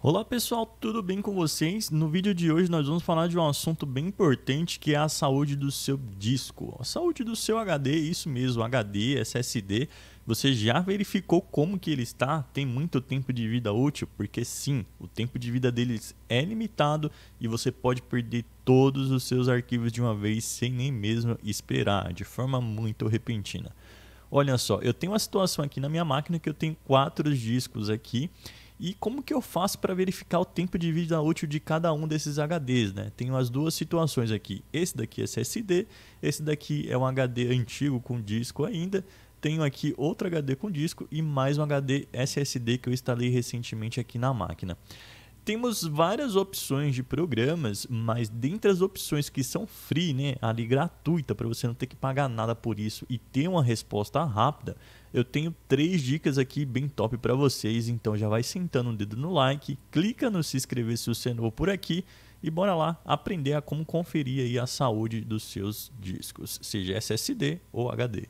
Olá pessoal, tudo bem com vocês? No vídeo de hoje nós vamos falar de um assunto bem importante que é a saúde do seu disco, a saúde do seu HD, isso mesmo, HD, SSD. Você já verificou como que ele está? Tem muito tempo de vida útil? Porque sim, o tempo de vida deles é limitado e você pode perder todos os seus arquivos de uma vez sem nem mesmo esperar, de forma muito repentina. Olha só, eu tenho uma situação aqui na minha máquina que eu tenho quatro discos aqui e como que eu faço para verificar o tempo de vida útil de cada um desses HDs? Né? Tenho as duas situações aqui. Esse daqui é SSD, esse daqui é um HD antigo com disco ainda. Tenho aqui outro HD com disco e mais um HD SSD que eu instalei recentemente aqui na máquina. Temos várias opções de programas, mas dentre as opções que são free, né, ali gratuita, para você não ter que pagar nada por isso e ter uma resposta rápida, eu tenho três dicas aqui bem top para vocês. Então já vai sentando o um dedo no like, clica no se inscrever se você é novo por aqui e bora lá aprender a como conferir aí a saúde dos seus discos, seja SSD ou HD.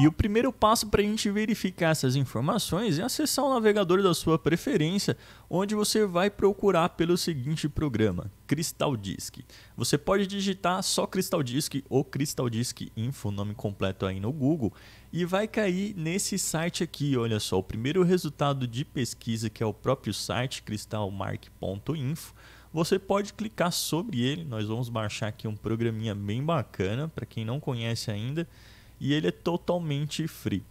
E o primeiro passo para a gente verificar essas informações é acessar o navegador da sua preferência, onde você vai procurar pelo seguinte programa, Crystal Disk. Você pode digitar só Crystal Disk ou Crystal Disk Info, nome completo aí no Google, e vai cair nesse site aqui, olha só, o primeiro resultado de pesquisa que é o próprio site crystalmark.info. Você pode clicar sobre ele, nós vamos baixar aqui um programinha bem bacana para quem não conhece ainda e ele é totalmente free.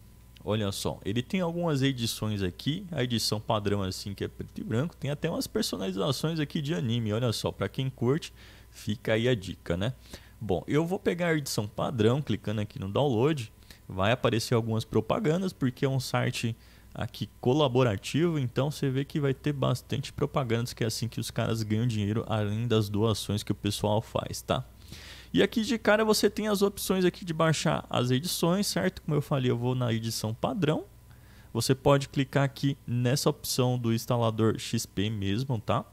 Olha só, ele tem algumas edições aqui, a edição padrão assim que é preto e branco, tem até umas personalizações aqui de anime, olha só, para quem curte, fica aí a dica, né? Bom, eu vou pegar a edição padrão, clicando aqui no download, vai aparecer algumas propagandas, porque é um site aqui colaborativo, então você vê que vai ter bastante propagandas, que é assim que os caras ganham dinheiro, além das doações que o pessoal faz, tá? E aqui de cara você tem as opções aqui de baixar as edições, certo? Como eu falei, eu vou na edição padrão. Você pode clicar aqui nessa opção do instalador XP mesmo, tá?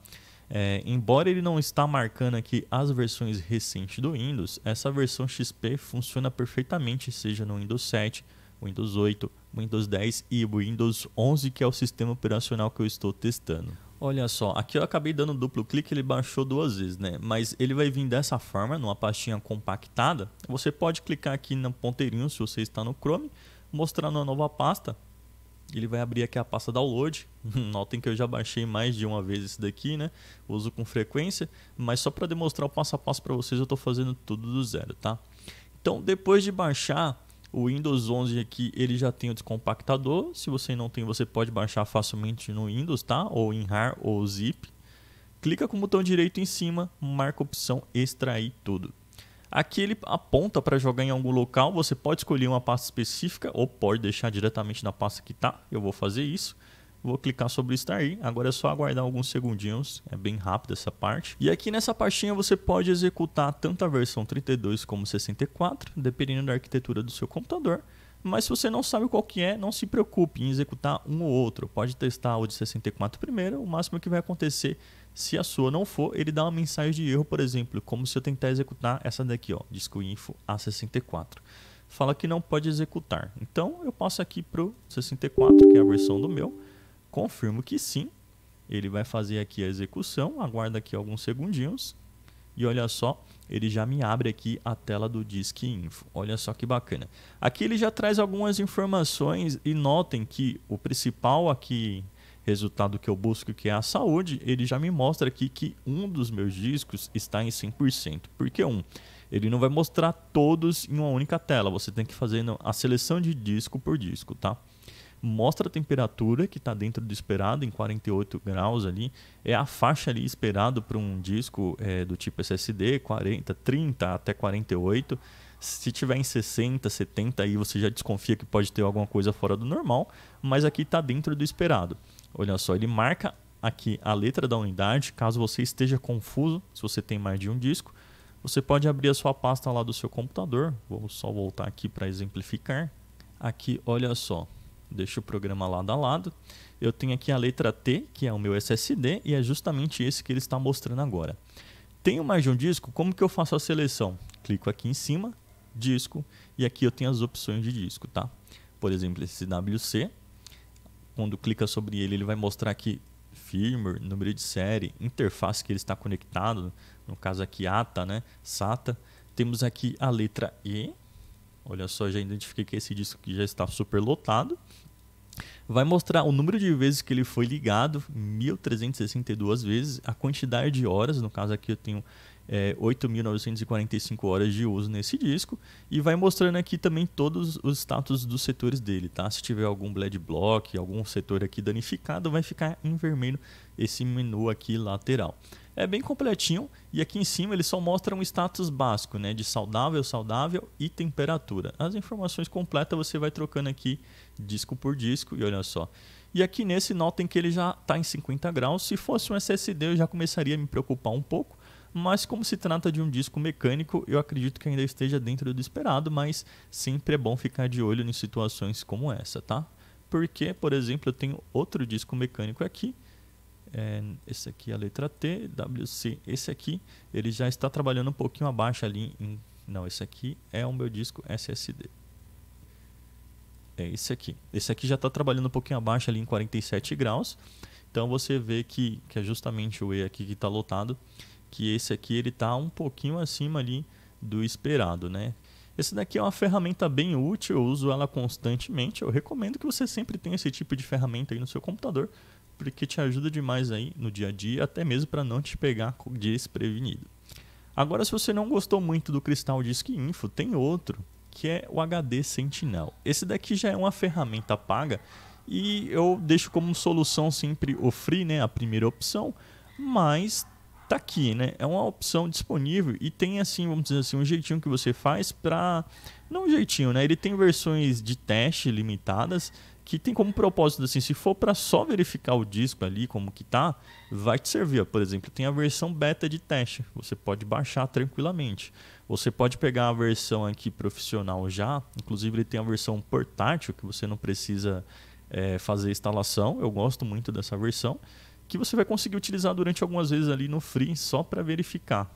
É, embora ele não está marcando aqui as versões recentes do Windows, essa versão XP funciona perfeitamente, seja no Windows 7, Windows 8, Windows 10 e Windows 11, que é o sistema operacional que eu estou testando. Olha só, aqui eu acabei dando duplo clique, ele baixou duas vezes, né? Mas ele vai vir dessa forma, numa pastinha compactada. Você pode clicar aqui no ponteirinho se você está no Chrome, mostrar a nova pasta. Ele vai abrir aqui a pasta download. Notem que eu já baixei mais de uma vez esse daqui, né? Uso com frequência, mas só para demonstrar o passo a passo para vocês, eu estou fazendo tudo do zero, tá? Então, depois de baixar, o Windows 11 aqui, ele já tem o descompactador. Se você não tem, você pode baixar facilmente no Windows, tá? Ou em RAR ou ZIP. Clica com o botão direito em cima, marca a opção extrair tudo. Aqui ele aponta para jogar em algum local, você pode escolher uma pasta específica ou pode deixar diretamente na pasta que está. Eu vou fazer isso. Vou clicar sobre aí. Agora é só aguardar alguns segundinhos. É bem rápido essa parte. E aqui nessa pastinha você pode executar tanto a versão 32 como 64, dependendo da arquitetura do seu computador. Mas se você não sabe qual que é, não se preocupe em executar um ou outro. Pode testar o de 64 primeiro. O máximo que vai acontecer se a sua não for, ele dá uma mensagem de erro, por exemplo, como se eu tentar executar essa daqui, ó, disco info A64. Fala que não pode executar. Então eu passo aqui para o 64, que é a versão do meu Confirmo que sim. Ele vai fazer aqui a execução, aguarda aqui alguns segundinhos. E olha só, ele já me abre aqui a tela do Disk Info. Olha só que bacana. Aqui ele já traz algumas informações e notem que o principal aqui resultado que eu busco, que é a saúde, ele já me mostra aqui que um dos meus discos está em 100%. Por que um? Ele não vai mostrar todos em uma única tela. Você tem que fazer a seleção de disco por disco, tá? mostra a temperatura que está dentro do esperado, em 48 graus ali, é a faixa ali esperado para um disco é, do tipo SSD, 40, 30 até 48. Se tiver em 60, 70, aí você já desconfia que pode ter alguma coisa fora do normal, mas aqui está dentro do esperado. Olha só, ele marca aqui a letra da unidade, caso você esteja confuso, se você tem mais de um disco, você pode abrir a sua pasta lá do seu computador. Vou só voltar aqui para exemplificar. Aqui, olha só, deixo o programa lado a lado. Eu tenho aqui a letra T, que é o meu SSD, e é justamente esse que ele está mostrando agora. Tenho mais de um disco, como que eu faço a seleção? Clico aqui em cima, disco, e aqui eu tenho as opções de disco, tá? Por exemplo, esse WC, quando clica sobre ele, ele vai mostrar aqui firmware, número de série, interface que ele está conectado, no caso aqui ATA, né? SATA. Temos aqui a letra E, olha só, já identifiquei que esse disco que já está super lotado. Vai mostrar o número de vezes que ele foi ligado, 1362 vezes, a quantidade de horas, no caso aqui eu tenho é, 8.945 horas de uso nesse disco e vai mostrando aqui também todos os status dos setores dele, tá? Se tiver algum bled block, algum setor aqui danificado, vai ficar em vermelho esse menu aqui lateral. É bem completinho e aqui em cima ele só mostra um status básico, né, de saudável, saudável e temperatura. As informações completas você vai trocando aqui disco por disco e olha só. E aqui nesse notem que ele já está em 50 graus. Se fosse um SSD eu já começaria a me preocupar um pouco, mas como se trata de um disco mecânico, eu acredito que ainda esteja dentro do esperado, mas sempre é bom ficar de olho em situações como essa, tá? Porque, por exemplo, eu tenho outro disco mecânico aqui, é, esse aqui é a letra T, WC, esse aqui, ele já está trabalhando um pouquinho abaixo ali. Em, não, esse aqui é o meu disco SSD. É esse aqui. Esse aqui já está trabalhando um pouquinho abaixo ali em 47 graus. Então você vê que, que é justamente o E aqui que está lotado que esse aqui ele está um pouquinho acima ali do esperado, né? Esse daqui é uma ferramenta bem útil, eu uso ela constantemente. Eu recomendo que você sempre tenha esse tipo de ferramenta aí no seu computador, porque te ajuda demais aí no dia a dia, até mesmo para não te pegar desprevenido. Agora, se você não gostou muito do Cristal Disk Info, tem outro, que é o HD Sentinel. Esse daqui já é uma ferramenta paga e eu deixo como solução sempre o Free, né, a primeira opção, mas tá aqui, né? É uma opção disponível e tem assim, vamos dizer assim, um jeitinho que você faz para não um jeitinho, né? Ele tem versões de teste limitadas que tem como propósito assim, se for para só verificar o disco ali como que tá, vai te servir. Por exemplo, tem a versão beta de teste, você pode baixar tranquilamente. Você pode pegar a versão aqui profissional já, inclusive ele tem a versão portátil que você não precisa é, fazer instalação. Eu gosto muito dessa versão que você vai conseguir utilizar durante algumas vezes ali no free só para verificar.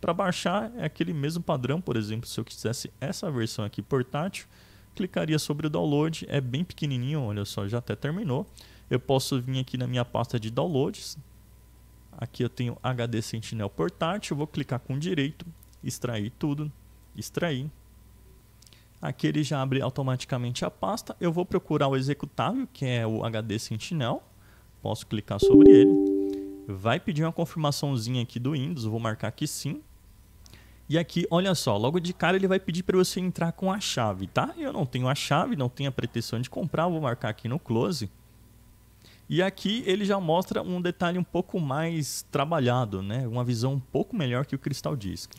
Para baixar é aquele mesmo padrão, por exemplo, se eu quisesse essa versão aqui portátil, clicaria sobre o download, é bem pequenininho, olha só, já até terminou. Eu posso vir aqui na minha pasta de downloads. Aqui eu tenho HD Sentinel portátil, vou clicar com direito, extrair tudo, extrair. Aqui ele já abre automaticamente a pasta. Eu vou procurar o executável, que é o HD Sentinel Posso clicar sobre ele. Vai pedir uma confirmaçãozinha aqui do Windows. Vou marcar aqui sim. E aqui, olha só, logo de cara ele vai pedir para você entrar com a chave, tá? Eu não tenho a chave, não tenho a pretensão de comprar, vou marcar aqui no close. E aqui ele já mostra um detalhe um pouco mais trabalhado, né? Uma visão um pouco melhor que o Crystal Disk.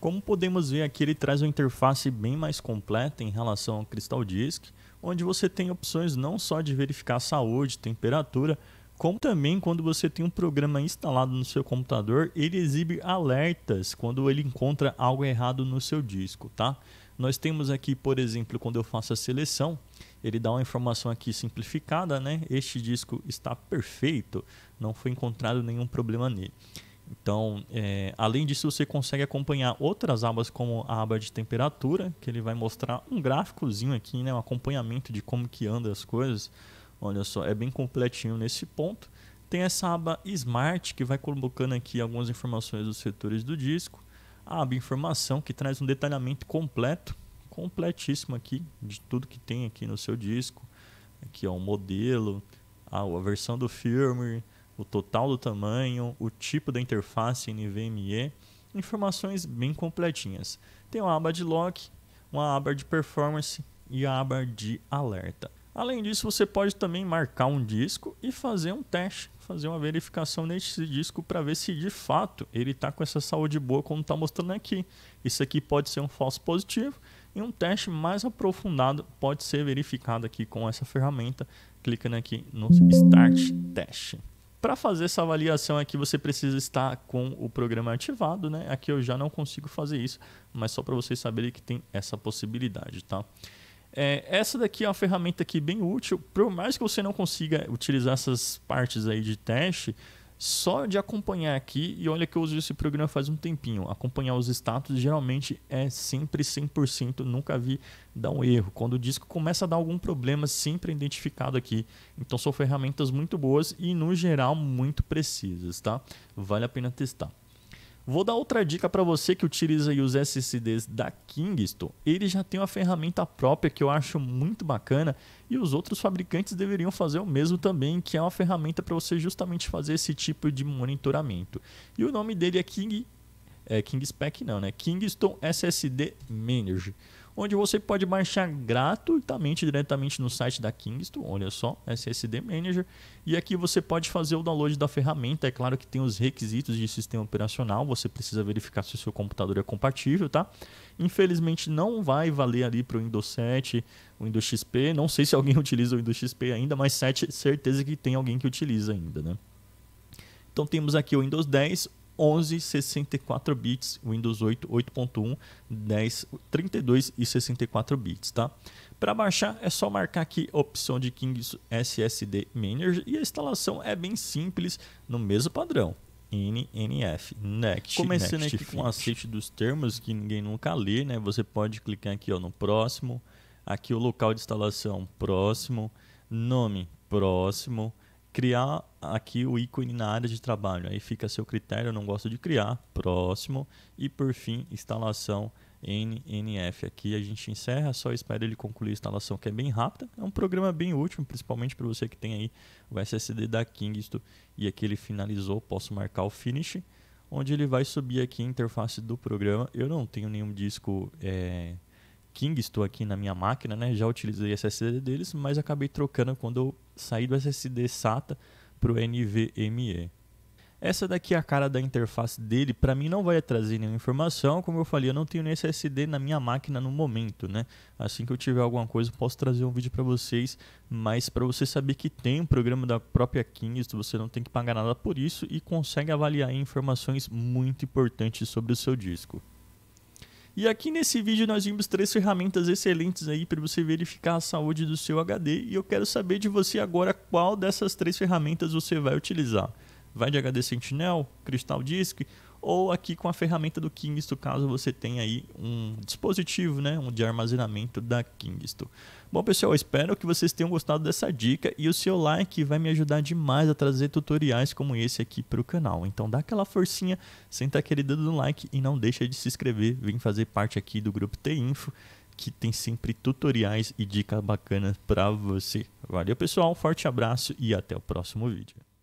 Como podemos ver aqui, ele traz uma interface bem mais completa em relação ao Crystal Disk, onde você tem opções não só de verificar a saúde, temperatura, como também quando você tem um programa instalado no seu computador, ele exibe alertas quando ele encontra algo errado no seu disco, tá? Nós temos aqui, por exemplo, quando eu faço a seleção, ele dá uma informação aqui simplificada, né? Este disco está perfeito, não foi encontrado nenhum problema nele. Então, é, além disso, você consegue acompanhar outras abas como a aba de temperatura, que ele vai mostrar um gráficozinho aqui, né, um acompanhamento de como que anda as coisas. Olha só, é bem completinho nesse ponto. Tem essa aba Smart que vai colocando aqui algumas informações dos setores do disco. A aba Informação que traz um detalhamento completo, completíssimo aqui de tudo que tem aqui no seu disco. Aqui ó, o modelo, a, a versão do firmware, o total do tamanho, o tipo da interface NVMe, informações bem completinhas. Tem uma aba de lock, uma aba de performance e a aba de alerta. Além disso, você pode também marcar um disco e fazer um teste, fazer uma verificação nesse disco para ver se de fato ele está com essa saúde boa como está mostrando aqui. Isso aqui pode ser um falso positivo e um teste mais aprofundado pode ser verificado aqui com essa ferramenta, clicando aqui no Start Test. Para fazer essa avaliação aqui, você precisa estar com o programa ativado, né? Aqui eu já não consigo fazer isso, mas só para vocês saberem que tem essa possibilidade, tá? É, essa daqui é uma ferramenta aqui bem útil. Por mais que você não consiga utilizar essas partes aí de teste, só de acompanhar aqui, e olha que eu uso esse programa faz um tempinho, acompanhar os status geralmente é sempre 100%, nunca vi dar um erro. Quando o disco começa a dar algum problema, sempre é identificado aqui. Então são ferramentas muito boas e no geral muito precisas, tá? Vale a pena testar. Vou dar outra dica para você que utiliza os SSDs da Kingston. Ele já tem uma ferramenta própria que eu acho muito bacana e os outros fabricantes deveriam fazer o mesmo também, que é uma ferramenta para você justamente fazer esse tipo de monitoramento. E o nome dele é King é King Spec não, né? Kingston SSD Manager onde você pode baixar gratuitamente diretamente no site da Kingston, olha só, SSD Manager, e aqui você pode fazer o download da ferramenta, é claro que tem os requisitos de sistema operacional, você precisa verificar se o seu computador é compatível, tá? Infelizmente não vai valer ali para o Windows 7, o Windows XP, não sei se alguém utiliza o Windows XP ainda, mas 7 certeza que tem alguém que utiliza ainda, né? Então temos aqui o Windows 10, 11, 64 bits, Windows 8, 8.1, 10, 32 e 64 bits, tá? Para baixar é só marcar aqui a opção de King SSD Manager e a instalação é bem simples, no mesmo padrão. NNF, Next. Começando next aqui com o aceite dos termos que ninguém nunca lê, né? Você pode clicar aqui ó, no próximo, aqui o local de instalação próximo, nome próximo, criar aqui o ícone na área de trabalho. Aí fica a seu critério, eu não gosto de criar. Próximo. E por fim, instalação NNF. Aqui a gente encerra, só espera ele concluir a instalação, que é bem rápida. É um programa bem útil, principalmente para você que tem aí o SSD da Kingston. E aqui ele finalizou, posso marcar o Finish, onde ele vai subir aqui a interface do programa. Eu não tenho nenhum disco é, King, estou aqui na minha máquina, né? Já utilizei SSD deles, mas acabei trocando quando eu saí do SSD SATA para o NVMe. Essa daqui é a cara da interface dele, para mim não vai trazer nenhuma informação, como eu falei, eu não tenho nem SSD na minha máquina no momento, né? Assim que eu tiver alguma coisa, posso trazer um vídeo para vocês, mas para você saber que tem um programa da própria Kingston, você não tem que pagar nada por isso e consegue avaliar informações muito importantes sobre o seu disco. E aqui nesse vídeo nós vimos três ferramentas excelentes aí para você verificar a saúde do seu HD e eu quero saber de você agora qual dessas três ferramentas você vai utilizar. Vai de HD Sentinel, Crystal Disk ou aqui com a ferramenta do Kingston, caso você tenha aí um dispositivo né, um de armazenamento da Kingston. Bom, pessoal, espero que vocês tenham gostado dessa dica e o seu like vai me ajudar demais a trazer tutoriais como esse aqui para o canal. Então dá aquela forcinha, senta aquele dedo no like e não deixa de se inscrever, vem fazer parte aqui do grupo T-Info, que tem sempre tutoriais e dicas bacanas para você. Valeu, pessoal, forte abraço e até o próximo vídeo.